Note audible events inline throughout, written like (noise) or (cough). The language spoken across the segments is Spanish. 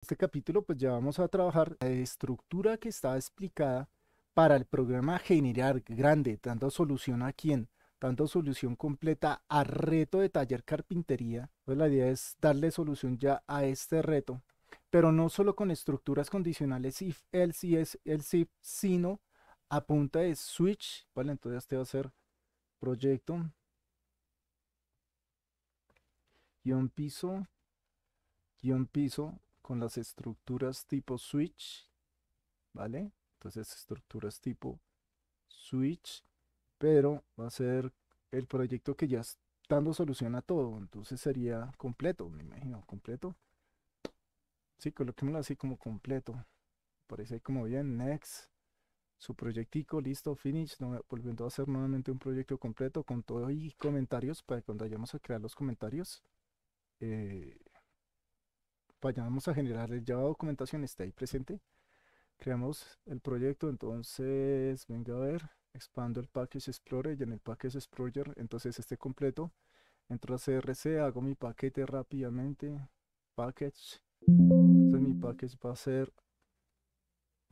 este capítulo pues ya vamos a trabajar la estructura que estaba explicada para el programa generar grande, dando solución a quién, dando solución completa a reto de taller carpintería. Pues la idea es darle solución ya a este reto, pero no solo con estructuras condicionales if, else, el else, sino a punta de switch. Vale, entonces te este va a ser proyecto guión piso guión piso con las estructuras tipo switch, ¿vale? Entonces estructuras tipo switch, pero va a ser el proyecto que ya está dando solución a todo, entonces sería completo, me imagino, completo. Sí, coloquemos así como completo. Parece como bien, next. Su proyectico, listo, finish. No, volviendo a hacer nuevamente un proyecto completo con todo y comentarios para cuando vayamos a crear los comentarios. Eh, vayamos a generar, el ya documentación está ahí presente. Creamos el proyecto, entonces, venga a ver, expando el Package Explorer y en el Package Explorer, entonces esté completo. Entro a CRC, hago mi paquete rápidamente. Package. Entonces mi package va a ser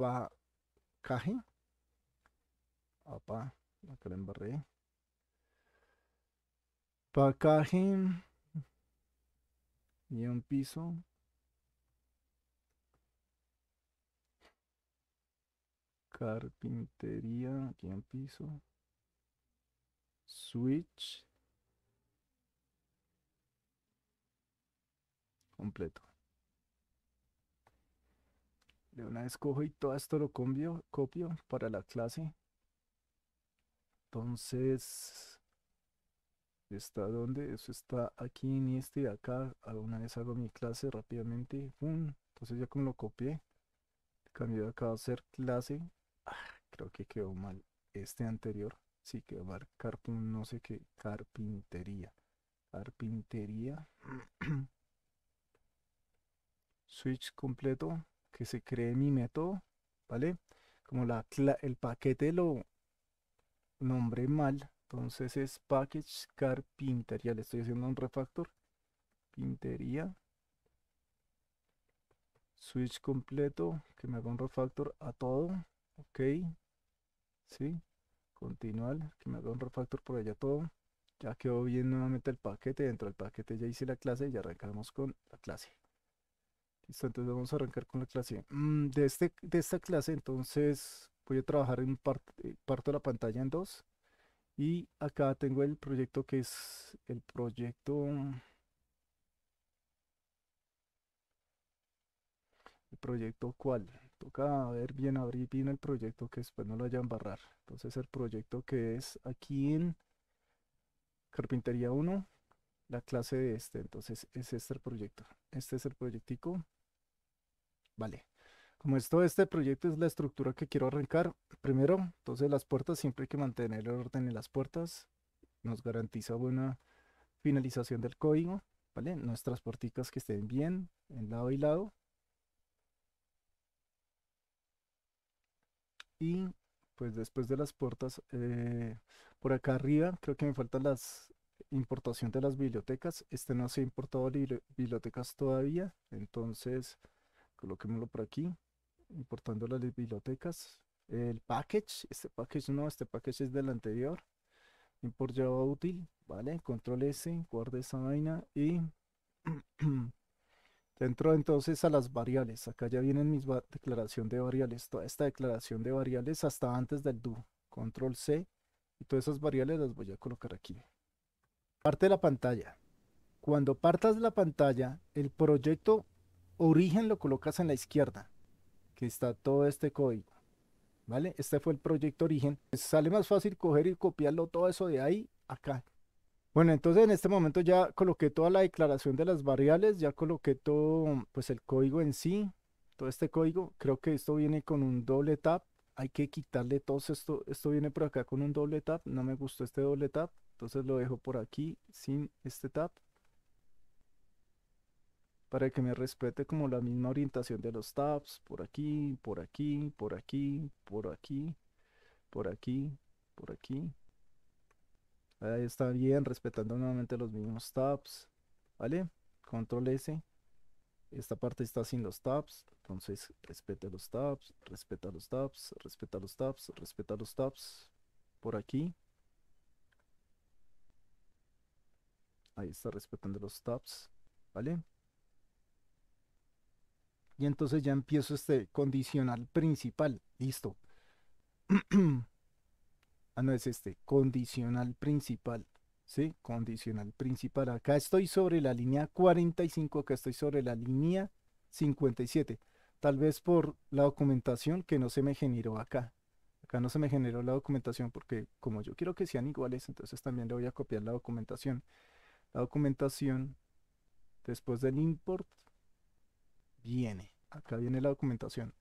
va caje. Opa, acá la embarré. Package y un piso Carpintería, aquí en piso. Switch. Completo. De una vez cojo y todo esto lo copio, para la clase. Entonces, ¿está donde, Eso está aquí en este de acá. alguna ah, vez hago mi clase rápidamente. ¡Pum! Entonces ya como lo copié, cambié acá a hacer clase creo que quedó mal este anterior sí que va no sé qué carpintería carpintería (clears throat) switch completo que se cree mi método vale como la el paquete lo nombré mal entonces es package carpintería le estoy haciendo un refactor pintería switch completo que me haga un refactor a todo ok ¿sí? Continuar, que me haga un refactor por allá todo. Ya quedó bien nuevamente el paquete. Dentro del paquete ya hice la clase y arrancamos con la clase. Listo, entonces vamos a arrancar con la clase. Mm, de, este, de esta clase, entonces voy a trabajar en eh, parte, de la pantalla en dos. Y acá tengo el proyecto que es el proyecto... El proyecto cuál? toca ver bien, abrir bien el proyecto que después no lo a barrar Entonces el proyecto que es aquí en Carpintería 1, la clase de este. Entonces es este el proyecto. Este es el proyectico. Vale. Como esto, este proyecto es la estructura que quiero arrancar. Primero, entonces las puertas, siempre hay que mantener el orden en las puertas. Nos garantiza buena finalización del código. ¿Vale? Nuestras porticas que estén bien en lado y lado. y pues después de las puertas, eh, por acá arriba creo que me faltan las importación de las bibliotecas. Este no se ha importado bibliotecas todavía, entonces coloquémoslo por aquí, importando las bibliotecas. El package, este package no, este package es del anterior. Import Java útil, ¿vale? Control S, guarde esa vaina y (clears throat) Dentro entonces a las variables. Acá ya vienen mis declaración de variables. Toda esta declaración de variables hasta antes del do. Control C. Y todas esas variables las voy a colocar aquí. Parte de la pantalla. Cuando partas de la pantalla, el proyecto origen lo colocas en la izquierda. Que está todo este código. ¿Vale? Este fue el proyecto origen. Sale más fácil coger y copiarlo todo eso de ahí acá. Bueno, entonces en este momento ya coloqué toda la declaración de las variables, ya coloqué todo, pues el código en sí, todo este código. Creo que esto viene con un doble tap. Hay que quitarle todo esto. Esto viene por acá con un doble tap. No me gustó este doble tap. Entonces lo dejo por aquí sin este tap. Para que me respete como la misma orientación de los tabs. por aquí, por aquí, por aquí, por aquí, por aquí. Por aquí Ahí está bien, respetando nuevamente los mismos tabs. ¿Vale? Control S. Esta parte está sin los tabs. Entonces, respete los tabs, respeta los tabs, respeta los tabs, respeta los tabs. Por aquí. Ahí está respetando los tabs. ¿Vale? Y entonces ya empiezo este condicional principal. Listo. (clears throat) Ah, no es este, condicional principal. ¿Sí? Condicional principal. Acá estoy sobre la línea 45, acá estoy sobre la línea 57. Tal vez por la documentación que no se me generó acá. Acá no se me generó la documentación porque como yo quiero que sean iguales, entonces también le voy a copiar la documentación. La documentación, después del import, viene. Acá viene la documentación.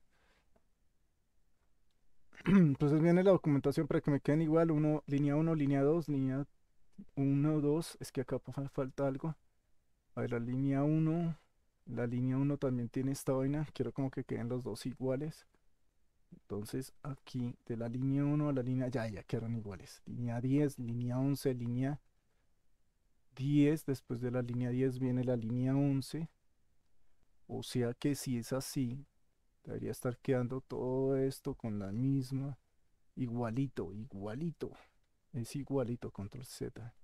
Entonces (clears throat) pues, viene la documentación para que me queden igual, línea 1, línea 2, línea 1, 2, es que acá falta algo. A ver, la línea 1, la línea 1 también tiene esta vaina, quiero como que queden los dos iguales. Entonces aquí de la línea 1 a la línea, ya, ya quedaron iguales. Línea 10, línea 11, línea 10, después de la línea 10 viene la línea 11. O sea que si es así, Debería estar quedando todo esto con la misma. Igualito, igualito. Es igualito, control Z.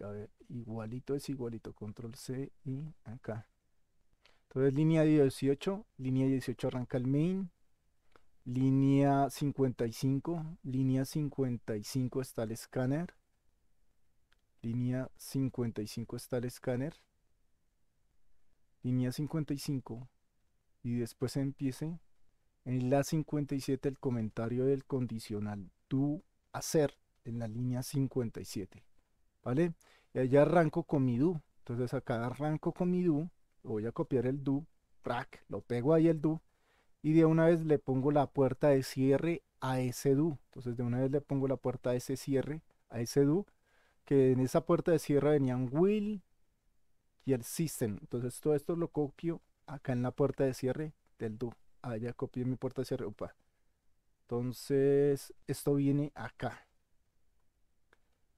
A ver, igualito es igualito, control C y acá. Entonces línea 18, línea 18 arranca el main, línea 55, línea 55 está el escáner, línea 55 está el escáner, línea 55 y después empiece en la 57 el comentario del condicional do hacer en la línea 57. ¿Vale? Y allá arranco con mi do. Entonces acá arranco con mi do. Voy a copiar el do. crack Lo pego ahí el do. Y de una vez le pongo la puerta de cierre a ese do. Entonces de una vez le pongo la puerta de ese cierre a ese do. Que en esa puerta de cierre venían will y el system. Entonces todo esto lo copio acá en la puerta de cierre del do. Ah, ya copié mi puerta de cierre. Entonces, esto viene acá.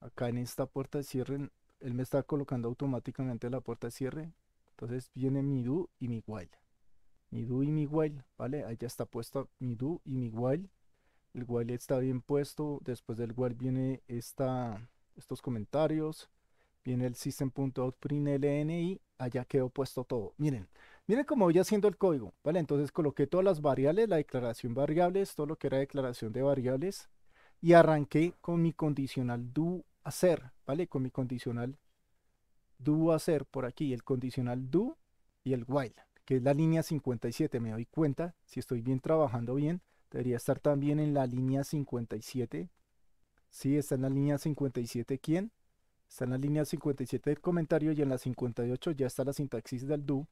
Acá en esta puerta de cierre, él me está colocando automáticamente la puerta de cierre. Entonces viene mi do y mi while. Mi do y mi while, ¿vale? Allá está puesto mi do y mi while. El while está bien puesto. Después del while viene estos comentarios. Viene el system.out.println y allá quedó puesto todo. Miren, Miren cómo voy haciendo el código, ¿vale? Entonces coloqué todas las variables, la declaración variables, todo lo que era declaración de variables, y arranqué con mi condicional do hacer, ¿vale? Con mi condicional do hacer por aquí, el condicional do y el while, que es la línea 57. Me doy cuenta, si estoy bien trabajando bien, debería estar también en la línea 57. Sí, está en la línea 57, ¿quién? Está en la línea 57 del comentario y en la 58 ya está la sintaxis del do,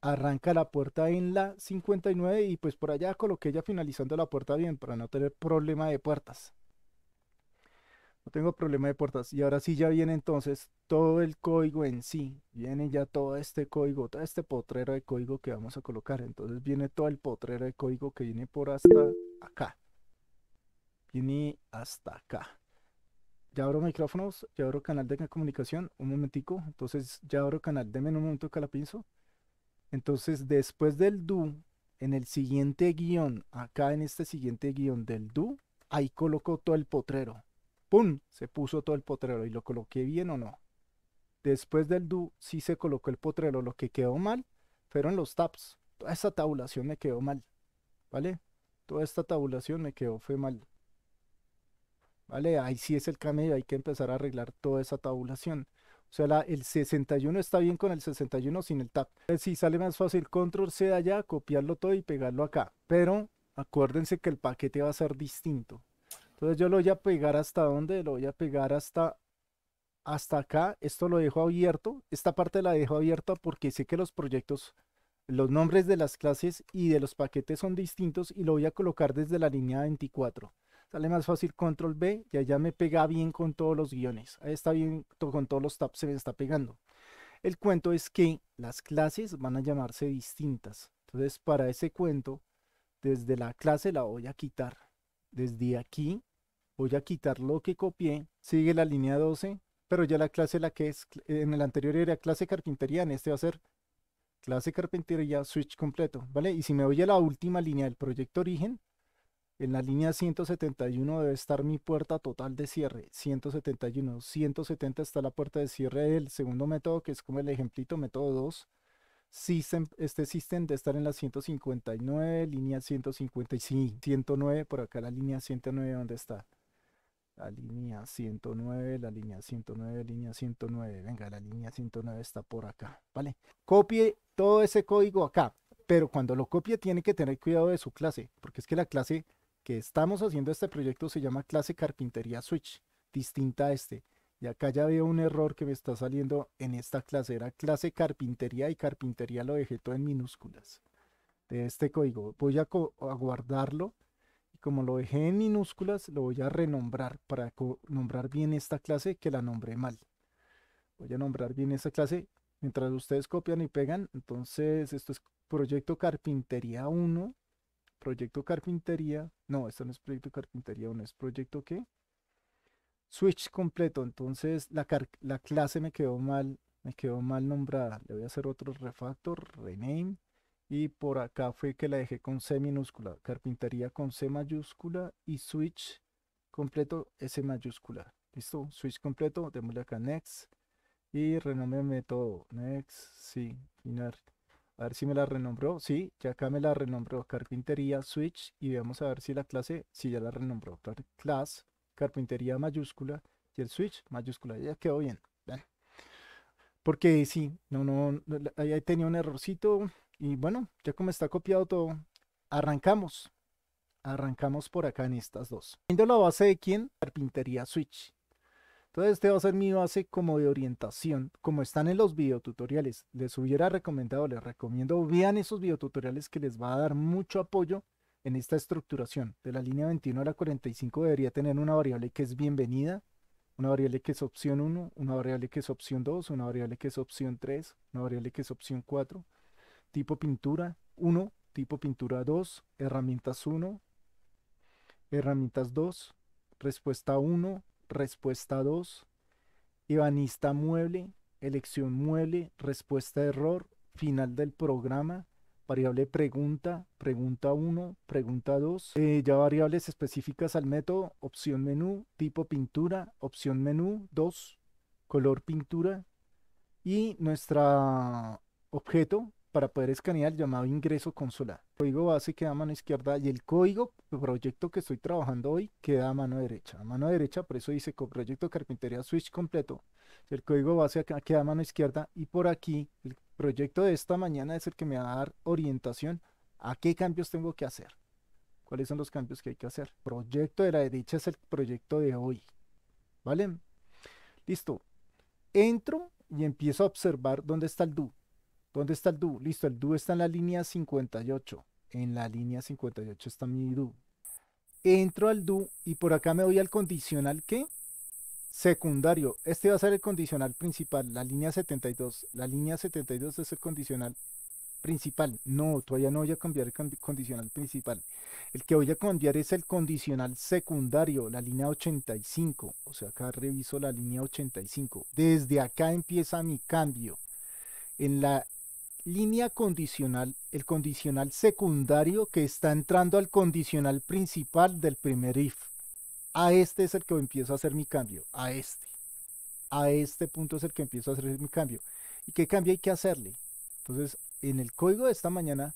arranca la puerta en la 59 y pues por allá coloqué ya finalizando la puerta bien para no tener problema de puertas. No tengo problema de puertas. Y ahora sí ya viene entonces todo el código en sí. Viene ya todo este código, todo este potrero de código que vamos a colocar. Entonces viene todo el potrero de código que viene por hasta acá. Viene hasta acá. Ya abro micrófonos, ya abro canal de comunicación. Un momentico. Entonces ya abro canal. Deme un momento que la pinzo. Entonces, después del do, en el siguiente guión, acá en este siguiente guión del do, ahí colocó todo el potrero. ¡Pum! Se puso todo el potrero. ¿Y lo coloqué bien o no? Después del do, sí se colocó el potrero. Lo que quedó mal fueron los tabs. Toda esta tabulación me quedó mal. ¿Vale? Toda esta tabulación me quedó fue mal. ¿Vale? Ahí sí es el camello. Hay que empezar a arreglar toda esa tabulación. O sea, el 61 está bien con el 61 sin el tab. Si sale más fácil control C allá, copiarlo todo y pegarlo acá. Pero acuérdense que el paquete va a ser distinto. Entonces yo lo voy a pegar hasta donde? lo voy a pegar hasta hasta acá, esto lo dejo abierto, esta parte la dejo abierta porque sé que los proyectos, los nombres de las clases y de los paquetes son distintos y lo voy a colocar desde la línea 24. Sale más fácil control B y allá me pega bien con todos los guiones. Ahí está bien con todos los tabs se me está pegando. El cuento es que las clases van a llamarse distintas. Entonces para ese cuento, desde la clase la voy a quitar. Desde aquí voy a quitar lo que copié. Sigue la línea 12, pero ya la clase la que es, en el anterior era clase carpintería, en este va a ser clase carpintería switch completo, ¿vale? Y si me voy a la última línea del proyecto origen, en la línea 171 debe estar mi puerta total de cierre. 171. 170 está la puerta de cierre del segundo método, que es como el ejemplito, método 2. System, este system debe estar en la 159, línea 155, 109, por acá la línea 109, ¿dónde está? La línea 109, la línea 109, línea 109, venga, la línea 109 está por acá, ¿vale? Copie todo ese código acá, pero cuando lo copie tiene que tener cuidado de su clase, porque es que la clase que estamos haciendo este proyecto se llama clase carpintería switch, distinta a este. Y acá ya veo un error que me está saliendo en esta clase. Era clase carpintería y carpintería lo dejé todo en minúsculas de este código. Voy a, guardarlo y como lo dejé en minúsculas lo voy a renombrar para nombrar bien esta clase que la nombré mal. Voy a nombrar bien esta clase mientras ustedes copian y pegan. Entonces esto es proyecto carpintería 1 Proyecto carpintería. No, esto no es proyecto carpintería, no es proyecto qué. Switch completo. Entonces la, clase me quedó mal, me quedó mal nombrada. Le voy a hacer otro refactor, rename. Y por acá fue que la dejé con C minúscula. Carpintería con C mayúscula y switch completo S mayúscula. ¿Listo? Switch completo. Démosle acá next. Y renombre todo. Next. Sí. Final. A ver si me la renombró. Sí, ya acá me la renombró. Carpintería, switch. Y vamos a ver si la clase, si ya la renombró. Class, carpintería mayúscula. Y el switch mayúscula. Ya quedó bien. Porque sí, no, no, ahí tenía un errorcito. Y bueno, ya como está copiado todo, arrancamos. Arrancamos por acá en estas dos. Viendo la base de quién? Carpintería switch. Entonces este va a ser mi base como de orientación, como están en los videotutoriales. Les hubiera recomendado, les recomiendo, vean esos videotutoriales que les va a dar mucho apoyo en esta estructuración. De la línea 21 a la 45 debería tener una variable que es bienvenida, una variable que es opción 1, una variable que es opción 2, una variable que es opción 3, una variable que es opción 4, tipo pintura 1, tipo pintura 2, herramientas 1, herramientas 2, respuesta 1, respuesta 2, ebanista mueble, elección mueble, respuesta error, final del programa, variable pregunta, pregunta 1, pregunta 2, eh, ya variables específicas al método, opción menú, tipo pintura, opción menú 2, color pintura y nuestra objeto para poder escanear el llamado ingreso consular. El código base queda a mano izquierda y el código proyecto que estoy trabajando hoy queda a mano derecha. A mano derecha, por eso dice proyecto carpintería switch completo. El código base queda a mano izquierda y por aquí el proyecto de esta mañana es el que me va a dar orientación a qué cambios tengo que hacer. ¿Cuáles son los cambios que hay que hacer? proyecto de la derecha es el proyecto de hoy. ¿Vale? Listo. Entro y empiezo a observar dónde está el do. ¿Dónde está el do? Listo, el do está en la línea 58. En la línea 58 está mi do. Entro al do y por acá me voy al condicional que secundario. Este va a ser el condicional principal, la línea 72. La línea 72 es el condicional principal. No, todavía no voy a cambiar el condicional principal. El que voy a cambiar es el condicional secundario, la línea 85. O sea, acá reviso la línea 85. Desde acá empieza mi cambio. En la línea condicional, el condicional secundario que está entrando al condicional principal del primer if. A este es el que empiezo a hacer mi cambio, a este. A este punto es el que empiezo a hacer mi cambio. ¿Y qué cambio hay que hacerle? Entonces, en el código de esta mañana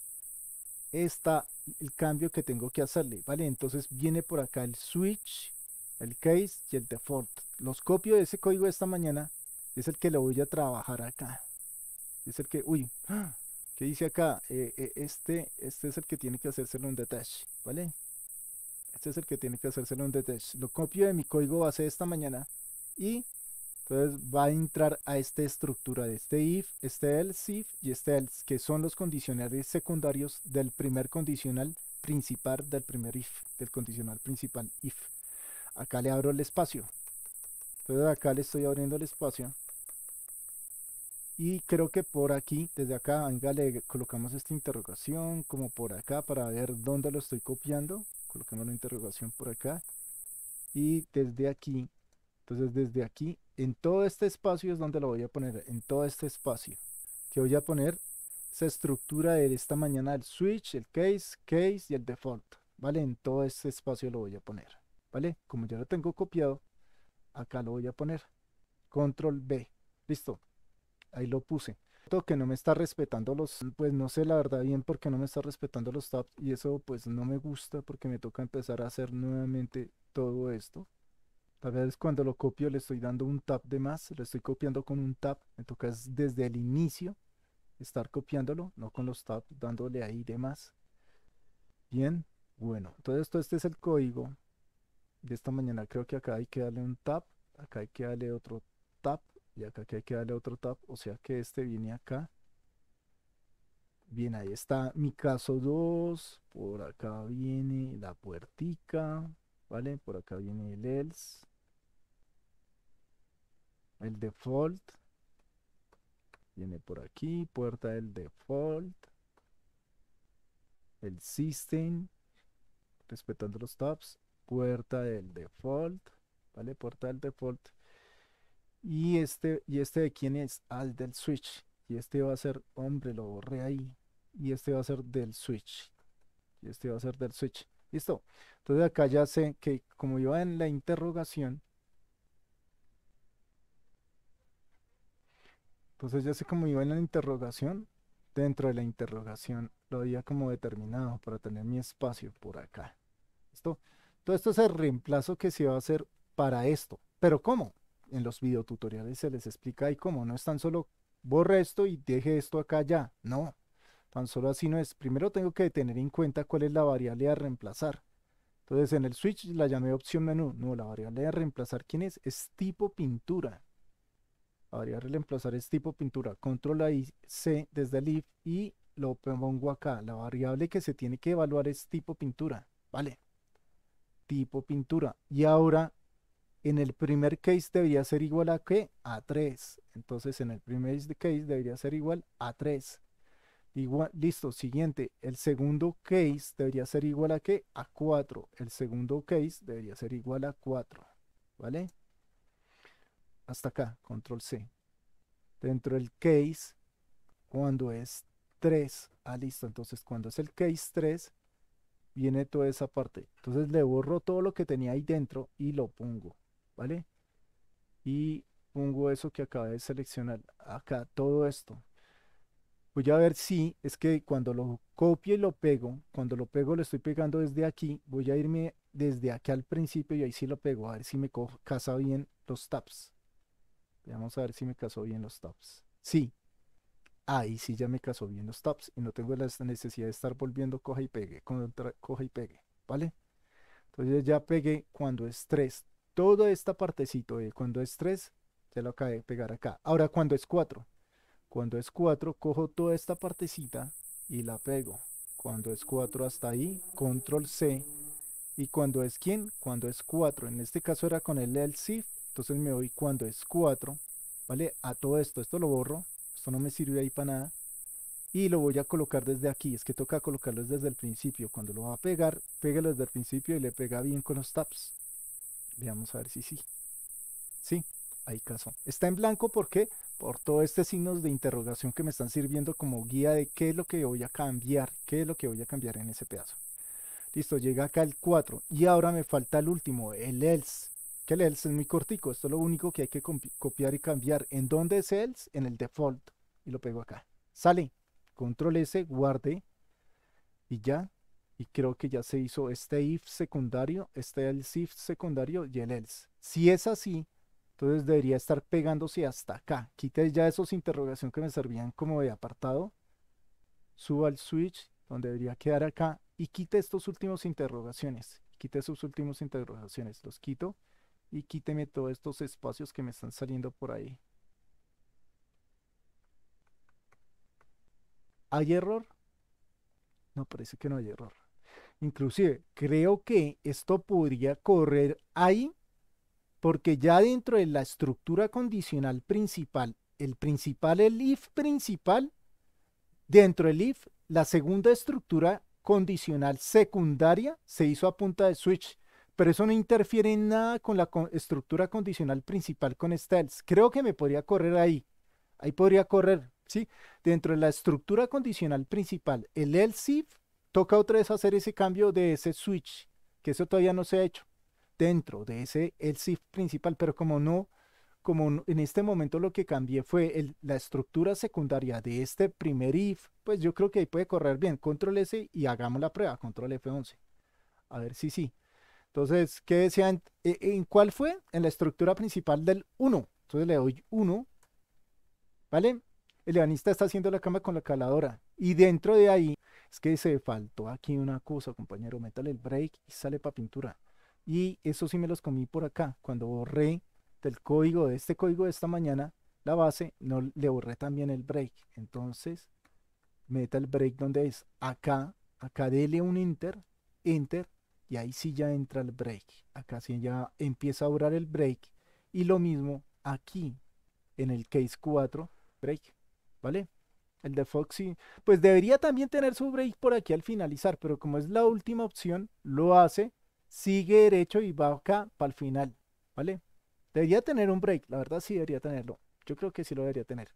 está el cambio que tengo que hacerle, ¿vale? Entonces viene por acá el switch, el case y el default. Los copio de ese código de esta mañana, es el que lo voy a trabajar acá es el que, uy, ¡ah! ¿qué dice acá? Eh, eh, este, este es el que tiene que hacerse un detach, ¿vale? Este es el que tiene que hacerse un detach. Lo copio de mi código base esta mañana y entonces va a entrar a esta estructura de este if, este else if y este else, que son los condicionales secundarios del primer condicional principal del primer if, del condicional principal if. Acá le abro el espacio. Entonces acá le estoy abriendo el espacio y creo que por aquí, desde acá, venga, le colocamos esta interrogación, como por acá, para ver dónde lo estoy copiando. Colocamos la interrogación por acá. Y desde aquí, entonces desde aquí, en todo este espacio es donde lo voy a poner, en todo este espacio. Que voy a poner esa estructura de esta mañana, el switch, el case, case y el default. ¿Vale? En todo este espacio lo voy a poner. ¿Vale? Como ya lo tengo copiado, acá lo voy a poner. Control B. Listo ahí lo puse. Que no me está respetando los, pues no sé la verdad bien porque no me está respetando los tabs y eso pues no me gusta porque me toca empezar a hacer nuevamente todo esto. Tal vez cuando lo copio le estoy dando un tab de más, lo estoy copiando con un tab, me toca desde el inicio estar copiándolo, no con los tabs dándole ahí de más. Bien, bueno, entonces todo este es el código de esta mañana. Creo que acá hay que darle un tab, acá hay que darle otro tab, y acá que hay que darle otro tab, o sea que este viene acá. Bien, ahí está mi caso 2. Por acá viene la puertica. ¿Vale? Por acá viene el else. El default. Viene por aquí. Puerta del default. El system. Respetando los tabs. Puerta del default. ¿Vale? Puerta del default y este, y este de quién es? Al ah, del Switch. Y este va a ser, hombre, lo borré ahí. Y este va a ser del Switch. Y este va a ser del Switch. Listo. Entonces acá ya sé que como iba en la interrogación. Entonces ya sé como iba en la interrogación. Dentro de la interrogación lo había como determinado para tener mi espacio por acá. ¿Listo? Todo esto es el reemplazo que se va a hacer para esto. ¿Pero cómo? en los videotutoriales se les explica ahí cómo. No es tan solo borre esto y deje esto acá ya. No, tan solo así no es. Primero tengo que tener en cuenta cuál es la variable a reemplazar. Entonces en el switch la llamé opción menú. No, la variable a reemplazar, ¿quién es? Es tipo pintura. La variable a reemplazar es tipo pintura. Control A y C desde el if y lo pongo acá. La variable que se tiene que evaluar es tipo pintura. Vale. Tipo pintura. Y ahora en el primer case debería ser igual a qué? A 3. Entonces en el primer case debería ser igual a 3. listo, siguiente. El segundo case debería ser igual a qué? A 4. El segundo case debería ser igual a 4. ¿Vale? Hasta acá, control C. Dentro del case, cuando es 3. Ah, listo. Entonces cuando es el case 3, viene toda esa parte. Entonces le borro todo lo que tenía ahí dentro y lo pongo. ¿vale? Y pongo eso que acabé de seleccionar acá, todo esto. Voy a ver si es que cuando lo copie y lo pego, cuando lo pego lo estoy pegando desde aquí, voy a irme desde aquí al principio y ahí sí lo pego, a ver si me casa bien los tabs. Vamos a ver si me casó bien los tabs. Sí, ahí sí ya me casó bien los tabs y no tengo la necesidad de estar volviendo coja y pegue, contra, coja y pegue, ¿vale? Entonces ya pegué cuando es 3, toda esta partecito cuando es 3, se lo acabé de pegar acá. Ahora cuando es 4, cuando es 4 cojo toda esta partecita y la pego. Cuando es 4 hasta ahí, control C. Y cuando es quién, cuando es 4. En este caso era con el el shift, entonces me voy cuando es 4, ¿vale? A todo esto, esto lo borro, esto no me sirve ahí para nada. Y lo voy a colocar desde aquí, es que toca colocarlo desde el principio. Cuando lo va a pegar, pégalo desde el principio y le pega bien con los tabs Veamos a ver si sí. Sí, hay caso. Está en blanco porque por todos estos signos de interrogación que me están sirviendo como guía de qué es lo que voy a cambiar, qué es lo que voy a cambiar en ese pedazo. Listo, llega acá el 4 y ahora me falta el último, el else. Que el else es muy cortico, esto es lo único que hay que copiar y cambiar. ¿En dónde es else? En el default. Y lo pego acá. Sale, control S, guarde y ya y creo que ya se hizo este if secundario, este else if secundario y el else. Si es así, entonces debería estar pegándose hasta acá. Quite ya esos interrogación que me servían como de apartado. Suba al switch donde debería quedar acá y quite estos últimos interrogaciones. Quite esos últimos interrogaciones, los quito y quíteme todos estos espacios que me están saliendo por ahí. ¿Hay error? No, parece que no hay error. Inclusive, creo que esto podría correr ahí, porque ya dentro de la estructura condicional principal, el principal, el if principal, dentro del if, la segunda estructura condicional secundaria se hizo a punta de switch, pero eso no interfiere en nada con la estructura condicional principal con este else. Creo que me podría correr ahí, ahí podría correr, ¿sí? Dentro de la estructura condicional principal, el else if Toca otra vez hacer ese cambio de ese switch, que eso todavía no se ha hecho, dentro de ese el shift principal, pero como no, como en este momento lo que cambié fue la estructura secundaria de este primer if, pues yo creo que ahí puede correr bien. Control S y hagamos la prueba, control F11. A ver si sí, Entonces, ¿qué decían? E, ¿En, cuál fue? En la estructura principal del 1. Entonces le doy 1. ¿Vale? El evanista está haciendo la cama con la caladora. Y dentro de ahí, es que se faltó aquí una cosa, compañero, métale el break y sale para pintura. Y eso sí me los comí por acá. Cuando borré del código, de este código de esta mañana, la base, no le borré también el break. Entonces, meta el break donde es. Acá, acá dele un enter, enter, y ahí sí ya entra el break. Acá sí ya empieza a borrar el break. Y lo mismo aquí, en el case 4, break. ¿Vale? El de Foxy, pues debería también tener su break por aquí al finalizar, pero como es la última opción, lo hace, sigue derecho y va acá para el final, ¿vale? Debería tener un break, la verdad sí debería tenerlo. Yo creo que sí lo debería tener.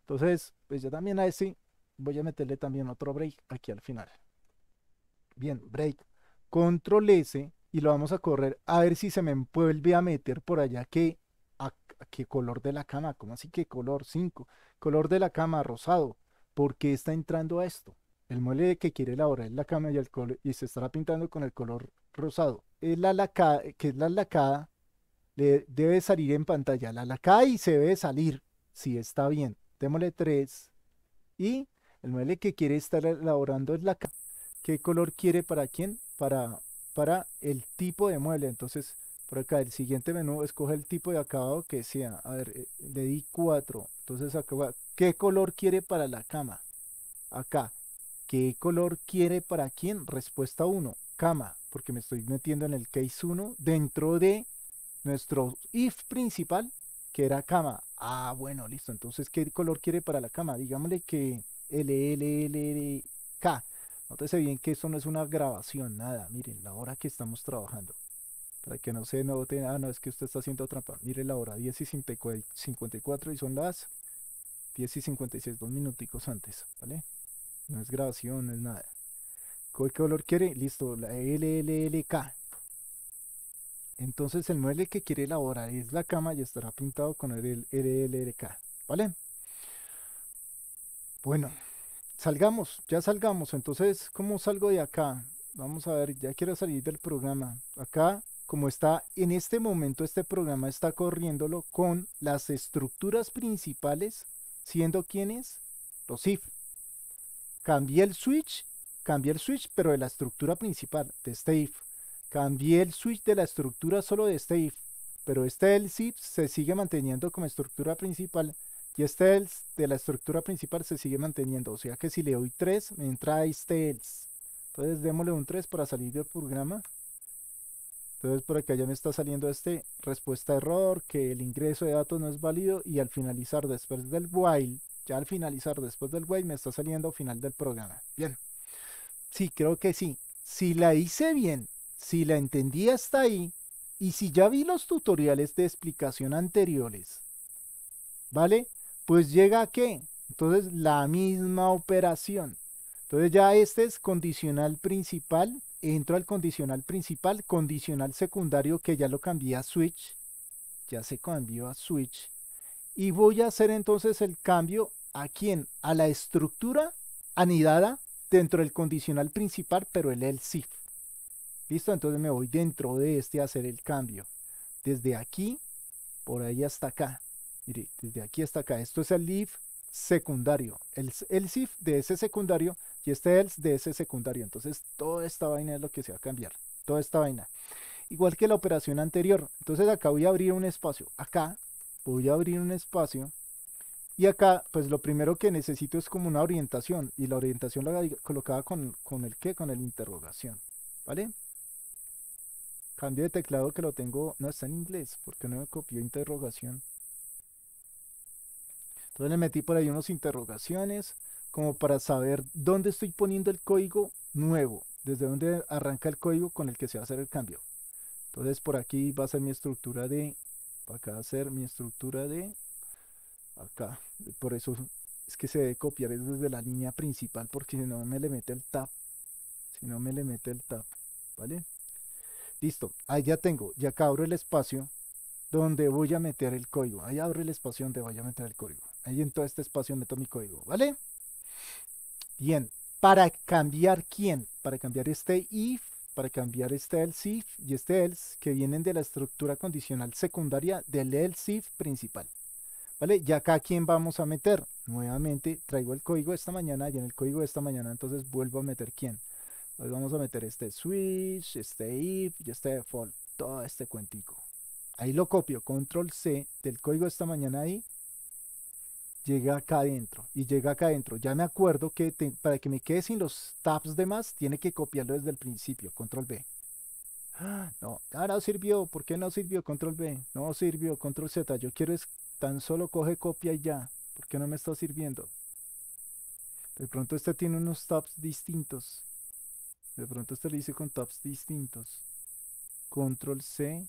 Entonces, pues yo también a ese voy a meterle también otro break aquí al final. Bien, break. Control S y lo vamos a correr a ver si se me vuelve a meter por allá que qué color de la cama, ¿cómo así que color 5? Color de la cama rosado. ¿por qué está entrando a esto? El mueble que quiere elaborar es la cama y, el y se estará pintando con el color rosado. Es la lacada, que es la lacada, le debe salir en pantalla la lacada y se debe salir si está bien. Démosle 3 y el mueble que quiere estar elaborando es la ¿Qué color quiere para quién? Para, para el tipo de mueble. Entonces por acá, el siguiente menú, escoge el tipo de acabado que sea. A ver, eh, le di 4. Entonces, acá, ¿qué color quiere para la cama? Acá, ¿qué color quiere para quién? Respuesta 1, cama, porque me estoy metiendo en el case 1 dentro de nuestro if principal, que era cama. Ah, bueno, listo. Entonces, ¿qué color quiere para la cama? Digámosle que LLLK. Nótese bien que esto no es una grabación, nada. Miren, la hora que estamos trabajando. Para que no se note. ah, no, es que usted está haciendo trampa. Mire la hora, 10 y 54 y son las 10 y 56, dos minuticos antes, ¿vale? No es grabación, no es nada. ¿Qué color quiere? Listo, la LLLK. Entonces el mueble que quiere elaborar es la cama y estará pintado con el LLLK, ¿vale? Bueno, salgamos, ya salgamos. Entonces, ¿cómo salgo de acá? Vamos a ver, ya quiero salir del programa. Acá como está en este momento este programa está corriéndolo con las estructuras principales, siendo quienes los if. Cambié el switch, cambié el switch, pero de la estructura principal de este if. Cambié el switch de la estructura solo de este if, pero este else if se sigue manteniendo como estructura principal y este else de la estructura principal se sigue manteniendo. O sea que si le doy 3, me entra este else. Entonces démosle un 3 para salir del programa. Entonces por acá ya me está saliendo este respuesta error, que el ingreso de datos no es válido y al finalizar después del while, ya al finalizar después del while me está saliendo final del programa. Bien, sí, creo que sí. Si la hice bien, si la entendí hasta ahí y si ya vi los tutoriales de explicación anteriores, ¿vale? Pues llega a qué? Entonces la misma operación. Entonces ya este es condicional principal entro al condicional principal, condicional secundario que ya lo cambié a switch, ya se cambió a switch, y voy a hacer entonces el cambio a quién, a la estructura anidada dentro del condicional principal, pero el else if. Listo, entonces me voy dentro de este a hacer el cambio, desde aquí, por ahí hasta acá, desde aquí hasta acá, esto es el if secundario, el, SIF de ese secundario y este else de ese secundario. Entonces, toda esta vaina es lo que se va a cambiar. Toda esta vaina. Igual que la operación anterior. Entonces, acá voy a abrir un espacio. Acá voy a abrir un espacio. Y acá, pues lo primero que necesito es como una orientación. Y la orientación la colocaba con, con el qué, con el interrogación. ¿Vale? Cambio de teclado que lo tengo, no está en inglés, porque no me copió interrogación. Entonces le metí por ahí unos interrogaciones como para saber dónde estoy poniendo el código nuevo, desde dónde arranca el código con el que se va a hacer el cambio. Entonces por aquí va a ser mi estructura de, acá va a ser mi estructura de, acá, por eso es que se debe copiar desde la línea principal porque si no me le mete el tab, si no me le mete el tab, ¿vale? Listo, ahí ya tengo, ya acá abro el espacio donde voy a meter el código, ahí abro el espacio donde voy a meter el código, ahí en todo este espacio meto mi código, ¿vale? Bien, para cambiar quién, para cambiar este if, para cambiar este else if y este else que vienen de la estructura condicional secundaria del else if principal. ¿Vale? Y acá quién vamos a meter. Nuevamente traigo el código de esta mañana y en el código de esta mañana entonces vuelvo a meter quién. Hoy vamos a meter este switch, este if y este default, todo este cuentico. Ahí lo copio, control C del código de esta mañana ahí llega acá adentro y llega acá adentro. Ya me acuerdo que para que me quede sin los tabs de más, tiene que copiarlo desde el principio. Control B. (gasps) no, ahora no sirvió. ¿Por qué no sirvió? Control B. No sirvió. Control Z. Yo quiero es, tan solo coge copia y ya. ¿Por qué no me está sirviendo? De pronto este tiene unos tabs distintos. De pronto este lo hice con tabs distintos. Control C.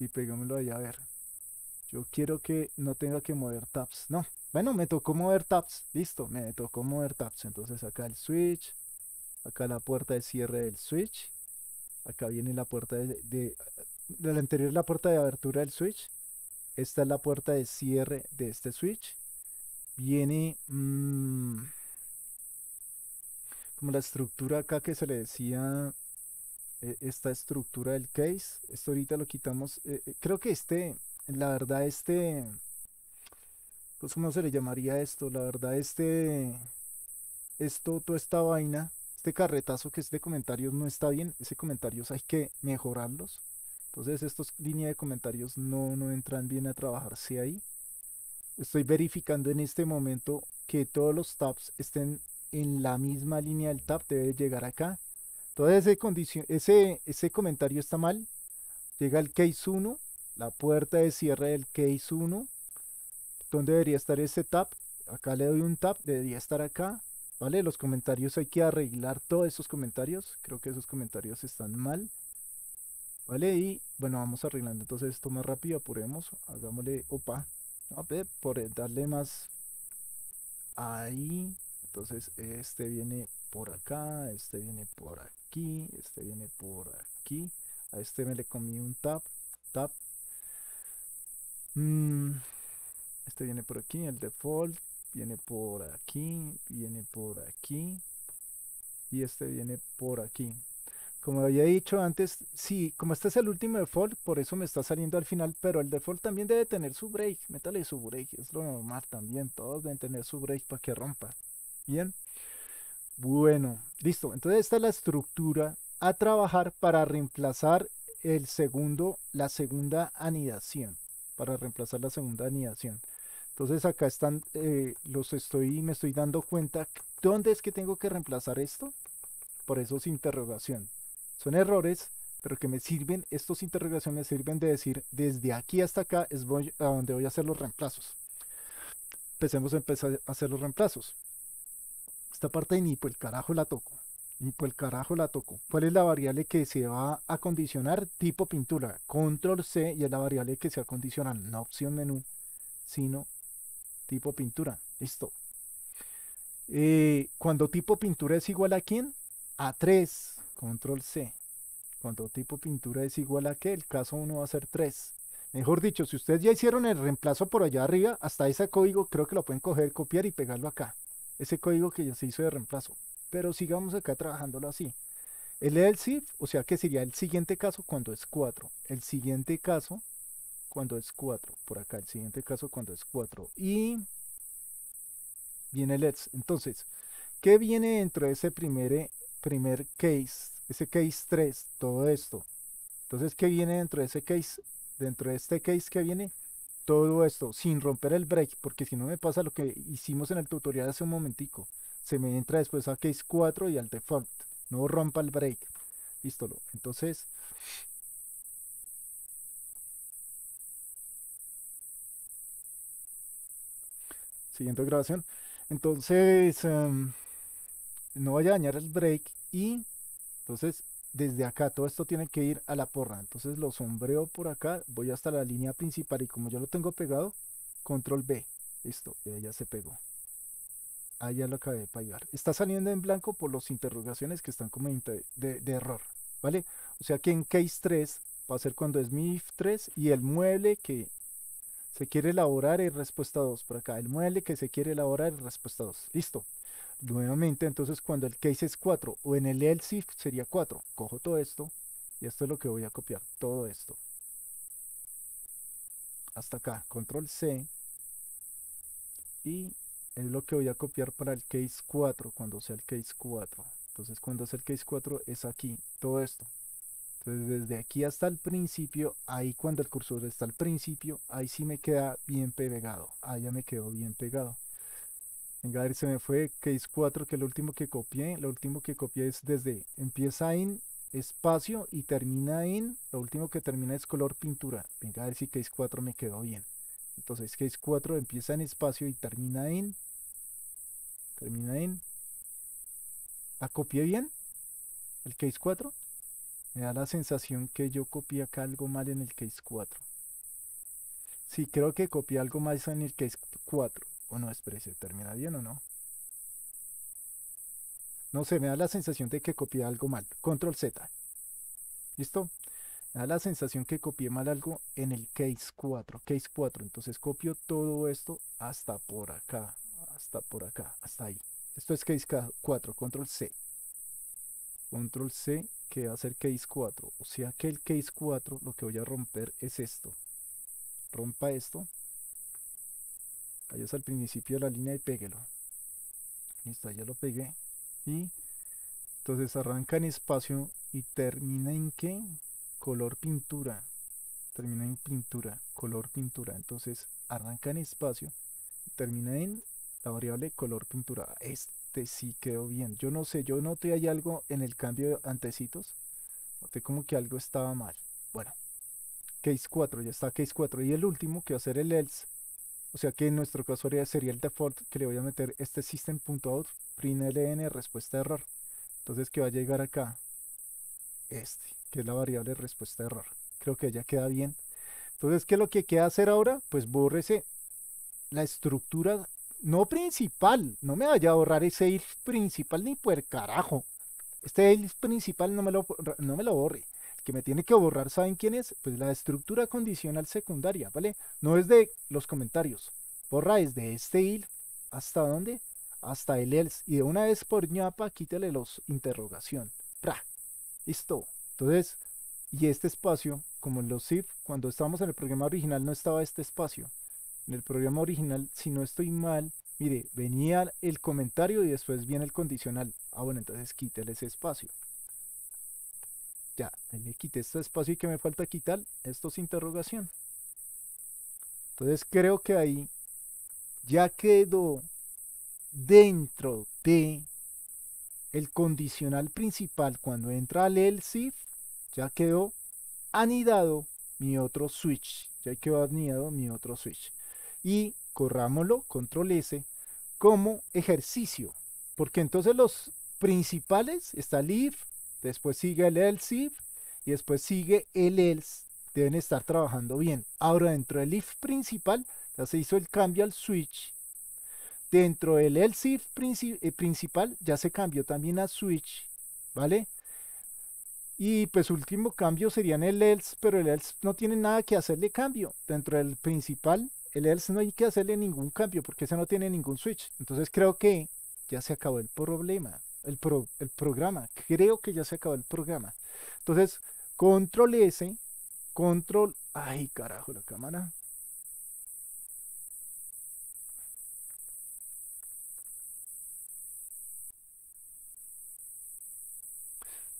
Y pegámoslo allá a ver. Yo quiero que no tenga que mover tabs. No. Bueno, me tocó mover tabs. Listo, me tocó mover tabs. Entonces acá el switch. Acá la puerta de cierre del switch. Acá viene la puerta de... de, la anterior la puerta de abertura del switch. Esta es la puerta de cierre de este switch. Viene... Mm, como la estructura acá que se le decía eh, esta estructura del case. Esto ahorita lo quitamos. Eh, eh, creo que este, la verdad este, pues, ¿cómo se le llamaría esto? La verdad este, esto, toda esta vaina, este carretazo que es de comentarios no está bien, ese comentarios hay que mejorarlos. Entonces estas líneas de comentarios no, entran bien a trabajarse ahí. Estoy verificando en este momento que todos los tabs estén en la misma línea del tab, debe llegar acá. Entonces ese, ese, ese comentario está mal. Llega el case 1 la puerta de cierre del case 1. ¿Dónde debería estar ese tab? Acá le doy un tab, debería estar acá. ¿Vale? Los comentarios hay que arreglar todos esos comentarios. Creo que esos comentarios están mal. ¿Vale? Y bueno, vamos arreglando entonces esto más rápido, apuremos, hagámosle, opa, por darle más ahí, entonces este viene por acá, este viene por aquí, este viene por aquí, a este me le comí un tap, tap, Mm, este viene por aquí, el default viene por aquí, viene por aquí y este viene por aquí. Como había dicho antes, sí, como este es el último default, por eso me está saliendo al final, pero el default también debe tener su break, métale su break, es lo normal también, todos deben tener su break para que rompa. Bien, bueno, listo, entonces esta es la estructura a trabajar para reemplazar el segundo, la segunda anidación para reemplazar la segunda anidación. Entonces acá están, eh, los estoy, me estoy dando cuenta, ¿dónde es que tengo que reemplazar esto? Por eso es interrogación. Son errores, pero que me sirven, estos interrogaciones sirven de decir, desde aquí hasta acá es a donde voy a hacer los reemplazos. Empecemos a empezar a hacer los reemplazos. Esta parte de ni, el carajo la toco. Y pues el carajo la tocó. ¿Cuál es la variable que se va a condicionar? Tipo pintura. Control C y es la variable que se va a No opción menú, sino tipo pintura. Listo. Eh, cuando tipo pintura es igual a quién? A 3. Control C. Cuando tipo pintura es igual a qué? El caso 1 va a ser 3. Mejor dicho, si ustedes ya hicieron el reemplazo por allá arriba, hasta ese código creo que lo pueden coger, copiar y pegarlo acá. Ese código que ya se hizo de reemplazo. Pero sigamos acá trabajándolo así. El else o sea que sería el siguiente caso cuando es 4. El siguiente caso cuando es 4. Por acá, el siguiente caso cuando es 4. Y viene el else. Entonces, ¿qué viene dentro de ese primer, eh, primer case? Ese case 3, todo esto. Entonces, ¿qué viene dentro de ese case? Dentro de este case qué viene todo esto sin romper el break, porque si no me pasa lo que hicimos en el tutorial hace un momentico se me entra después a case 4 y al default. No rompa el break. Listo. Entonces, siguiente grabación. Entonces, em, no vaya a dañar el break y entonces desde acá todo esto tiene que ir a la porra. Entonces lo sombreo por acá, voy hasta la línea principal y como yo lo tengo pegado, control B. Listo, ya se pegó. Ah, ya lo acabé de pagar. Está saliendo en blanco por las interrogaciones que están como de, de error, ¿vale? O sea que en case 3 va a ser cuando es mi if 3 y el mueble que se quiere elaborar es respuesta 2 por acá. El mueble que se quiere elaborar es respuesta 2. Listo. Nuevamente, entonces cuando el case es 4 o en el else if sería 4. Cojo todo esto y esto es lo que voy a copiar. Todo esto. Hasta acá. Control C. Y es lo que voy a copiar para el case 4, cuando sea el case 4. Entonces cuando sea el case 4 es aquí, todo esto. Entonces desde aquí hasta el principio, ahí cuando el cursor está al principio, ahí sí me queda bien pegado. Ahí ya me quedó bien pegado. Venga, a ver, se me fue case 4, que es lo último que copié. Lo último que copié es desde empieza en espacio y termina en, lo último que termina es color pintura. Venga, a ver si case 4 me quedó bien. Entonces case 4 empieza en espacio y termina en termina en. La copié bien, el case 4. Me da la sensación que yo copié acá algo mal en el case 4. Sí, creo que copié algo mal en el case 4. O no es precio ¿termina bien o no? No sé, me da la sensación de que copié algo mal. Control Z. ¿Listo? Me da la sensación que copié mal algo en el case 4. Case 4. Entonces copio todo esto hasta por acá hasta por acá, hasta ahí. Esto es case 4, control C. Control C, que va a ser case 4. O sea que el case 4 lo que voy a romper es esto. Rompa esto. Ahí es al principio de la línea y péguelo. Listo, ya lo pegué. Y entonces arranca en espacio y termina en qué? Color pintura. Termina en pintura, color pintura. Entonces arranca en espacio termina en la variable color pintura Este sí quedó bien. Yo no sé, yo noté hay algo en el cambio de antecitos. Noté como que algo estaba mal. Bueno, case 4, ya está case 4. Y el último que va a ser el else. O sea que en nuestro caso sería el default que le voy a meter este system.out println respuesta error. Entonces que va a llegar acá este, que es la variable respuesta error. Creo que ya queda bien. Entonces, ¿qué es lo que queda hacer ahora? Pues bórrese la estructura no principal. No me vaya a borrar ese if principal ni por carajo. Este if principal no me lo, no me lo borre. El que me tiene que borrar, ¿saben quién es? Pues la estructura condicional secundaria, ¿vale? No es de los comentarios. Borra desde este if hasta dónde? Hasta el else. Y de una vez por ñapa, quítale los interrogación. ¡Pra! Listo. Entonces, y este espacio, como en los if, cuando estábamos en el programa original no estaba este espacio en el programa original, si no estoy mal, mire, venía el comentario y después viene el condicional. Ah, bueno, entonces quítale ese espacio. Ya, me quité este espacio y que me falta quitar, esto es interrogación. Entonces creo que ahí ya quedó dentro de el condicional principal cuando entra al else if ya quedó anidado mi otro switch ya quedó anidado mi otro switch y corrámoslo, control S, como ejercicio. Porque entonces los principales está el if, después sigue el else if y después sigue el else. Deben estar trabajando bien. Ahora dentro del if principal ya se hizo el cambio al switch. Dentro del else if eh, principal ya se cambió también a switch. ¿Vale? Y pues último cambio sería en el else, pero el else no tiene nada que hacerle cambio. Dentro del principal el else no hay que hacerle ningún cambio porque ese no tiene ningún switch. Entonces creo que ya se acabó el problema, el, el programa. Creo que ya se acabó el programa. Entonces, control S, control... Ay, carajo, la cámara.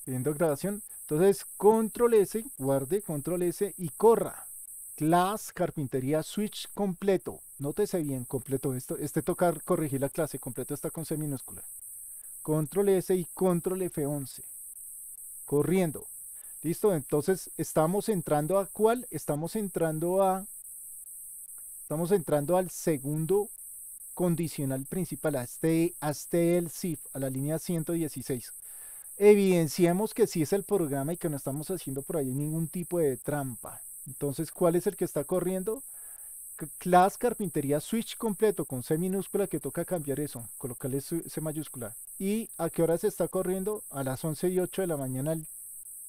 Siguiendo grabación. Entonces, control S, guarde, control S y corra. Class Carpintería Switch completo. Nótese bien, completo esto. Este tocar, corregir la clase, completo está con C minúscula. Control S y Control F11. Corriendo. Listo, entonces estamos entrando a cuál? Estamos entrando a... Estamos entrando al segundo condicional principal, a este, a este el SIF, a la línea 116 evidenciemos que sí es el programa y que no estamos haciendo por ahí ningún tipo de trampa. Entonces, ¿cuál es el que está corriendo? Class Carpintería Switch completo con C minúscula que toca cambiar eso, colocarle C mayúscula. ¿Y a qué hora se está corriendo? A las 11 y 8 de la mañana el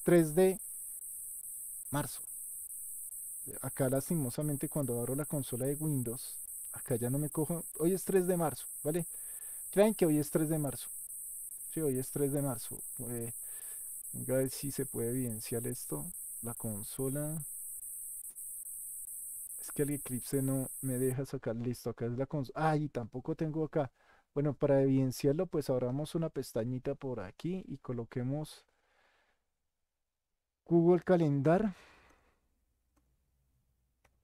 3 de marzo. Eh, acá lastimosamente cuando abro la consola de Windows, acá ya no me cojo. Hoy es 3 de marzo, ¿vale? ¿Creen que hoy es 3 de marzo. Sí, hoy es 3 de marzo. Pues, venga a ver si se puede evidenciar esto. La consola que el Eclipse no me deja sacar. Listo, acá es la consola. Ay, ah, tampoco tengo acá. Bueno, para evidenciarlo, pues abramos una pestañita por aquí y coloquemos Google Calendar.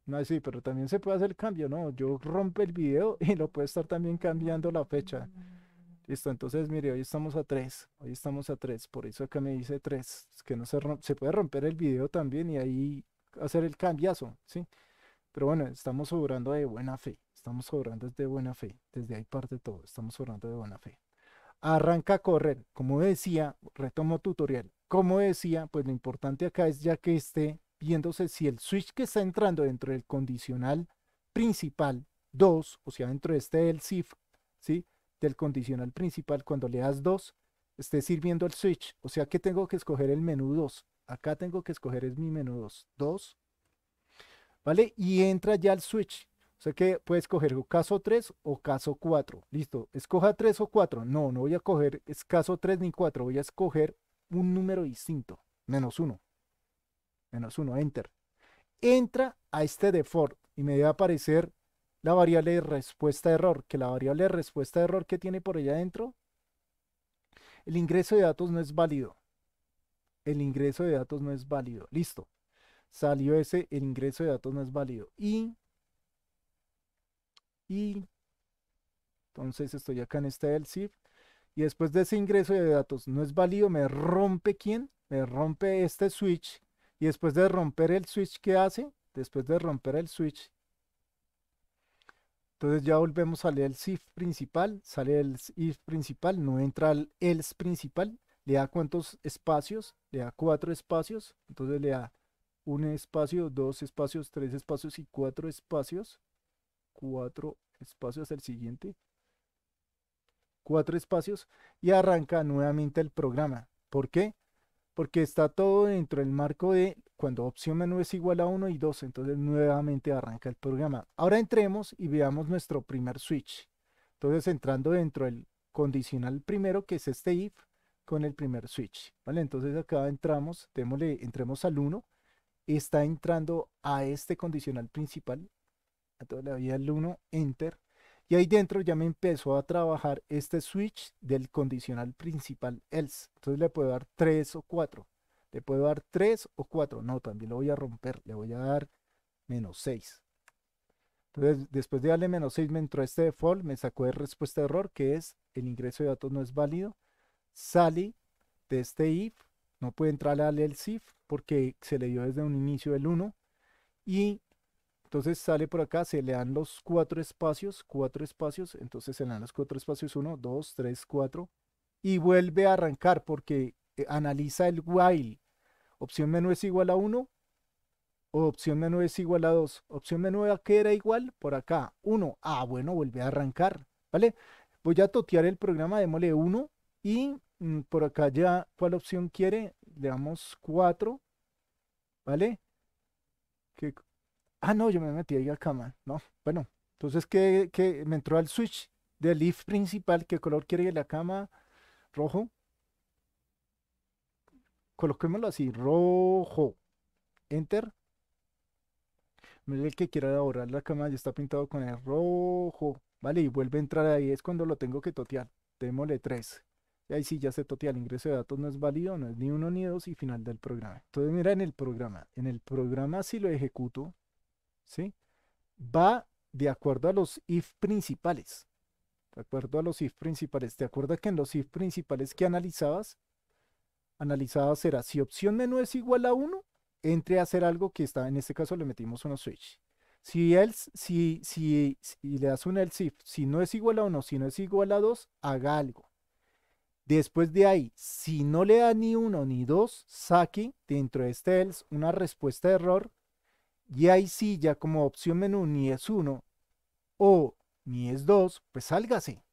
No, sí, pero también se puede hacer el cambio, ¿no? Yo rompe el video (laughs) y lo puedo estar también cambiando la fecha. Mm. Listo, entonces mire, hoy estamos a 3, hoy estamos a 3, por eso acá me dice 3, que no se, rompe se puede romper el video también y ahí hacer el cambiazo, ¿sí? Pero bueno, estamos obrando de buena fe, estamos obrando de buena fe, desde ahí parte todo, estamos sobrando de buena fe. Arranca a correr, como decía, retomo tutorial, como decía, pues lo importante acá es ya que esté viéndose si el switch que está entrando dentro del condicional principal 2, o sea, dentro de este del SIF, ¿sí? Del condicional principal, cuando le das 2, esté sirviendo el switch. O sea que tengo que escoger el menú 2. Acá tengo que escoger es mi menú 2. 2, ¿vale? Y entra ya el switch. O sea que puede escoger caso 3 o caso 4. Listo, escoja 3 o 4. No, no voy a coger caso 3 ni 4. Voy a escoger un número distinto. Menos 1. Menos 1, enter. Entra a este default y me debe aparecer la variable de respuesta de error. Que la variable de respuesta de error que tiene por allá adentro, el ingreso de datos no es válido. El ingreso de datos no es válido. Listo salió ese, el ingreso de datos no es válido. Y, y, entonces estoy acá en este else SIF, Y después de ese ingreso de datos no es válido, me rompe quién? Me rompe este switch. Y después de romper el switch, ¿qué hace? Después de romper el switch. Entonces ya volvemos a leer el SIF principal, sale el if principal, no entra el else principal, le da cuántos espacios, le da cuatro espacios, entonces le da un espacio, dos espacios, tres espacios y cuatro espacios. Cuatro espacios, el siguiente. Cuatro espacios y arranca nuevamente el programa. ¿Por qué? Porque está todo dentro del marco de cuando opción menú es igual a 1 y 2, entonces nuevamente arranca el programa. Ahora entremos y veamos nuestro primer switch. Entonces entrando dentro del condicional primero, que es este if, con el primer switch. ¿vale? Entonces acá entramos, démosle, entremos al 1 está entrando a este condicional principal, a toda la vida el 1, enter, y ahí dentro ya me empezó a trabajar este switch del condicional principal else. Entonces le puedo dar 3 o 4. Le puedo dar 3 o 4. No, también lo voy a romper. Le voy a dar menos 6. Entonces, después de darle menos 6, me entró este default, me sacó de respuesta de error, que es el ingreso de datos no es válido. Salí de este if no puede entrar al SIF porque se le dio desde un inicio el 1. Y entonces sale por acá, se le dan los cuatro espacios, cuatro espacios, entonces se le dan los cuatro espacios, 1, 2, 3, 4, y vuelve a arrancar porque eh, analiza el while. Opción menú es igual a 1, opción menú es igual a 2. Opción menú a que era igual, por acá, 1. Ah, bueno, vuelve a arrancar, ¿vale? Voy a totear el programa, démosle 1 y Mm, por acá ya, ¿cuál opción quiere? Le damos 4, ¿vale? Ah, no, yo me metí ahí a cama No, bueno, entonces que me entró al switch del if principal, ¿qué color quiere la cama? Rojo. Coloquémoslo así, rojo. Enter. Mira el que quiera ahorrar la cama ya está pintado con el rojo. Vale, y vuelve a entrar ahí, es cuando lo tengo que totear. Démosle 3. Y ahí sí ya se totea, el ingreso de datos no es válido, no es ni uno ni dos y final del programa. Entonces mira en el programa, en el programa si lo ejecuto, ¿sí? Va de acuerdo a los if principales. De acuerdo a los if principales. ¿Te acuerdas que en los if principales que analizabas? Analizabas era si opción no es igual a 1, entre a hacer algo que está, en este caso le metimos una switch. Si, else, si, si, si le das un else if, si no es igual a 1, si no es igual a 2, haga algo. Después de ahí, si no le da ni uno ni dos, saque dentro de este else una respuesta de error. Y ahí sí, ya como opción menú ni es uno o ni es dos, pues sálgase.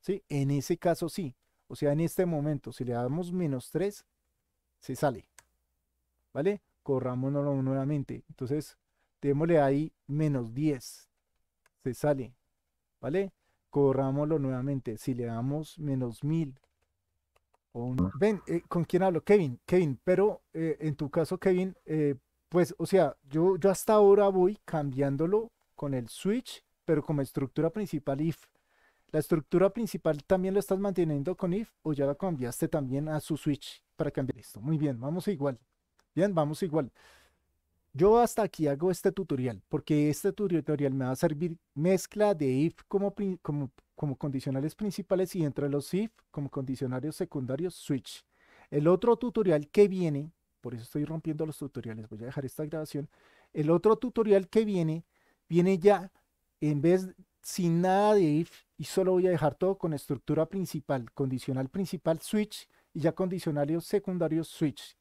¿sí? En ese caso sí. O sea, en este momento, si le damos menos 3, se sale. ¿Vale? Corrámonos nuevamente. Entonces, démosle ahí menos 10. Se sale. ¿Vale? Corrámoslo nuevamente. Si le damos menos 1000, Ah. ven, eh, ¿con quién hablo? Kevin, Kevin, pero eh, en tu caso, Kevin, eh, pues, o sea, yo, yo hasta ahora voy cambiándolo con el switch, pero como estructura principal if. ¿La estructura principal también lo estás manteniendo con if o ya la cambiaste también a su switch para cambiar esto? Muy bien, vamos igual. Bien, vamos igual. Yo hasta aquí hago este tutorial porque este tutorial me va a servir mezcla de if como, como, como condicionales principales y entre los if como condicionarios secundarios switch. El otro tutorial que viene, por eso estoy rompiendo los tutoriales, voy a dejar esta grabación, el otro tutorial que viene, viene ya en vez sin nada de if y solo voy a dejar todo con estructura principal, condicional principal switch y ya condicionarios secundarios switch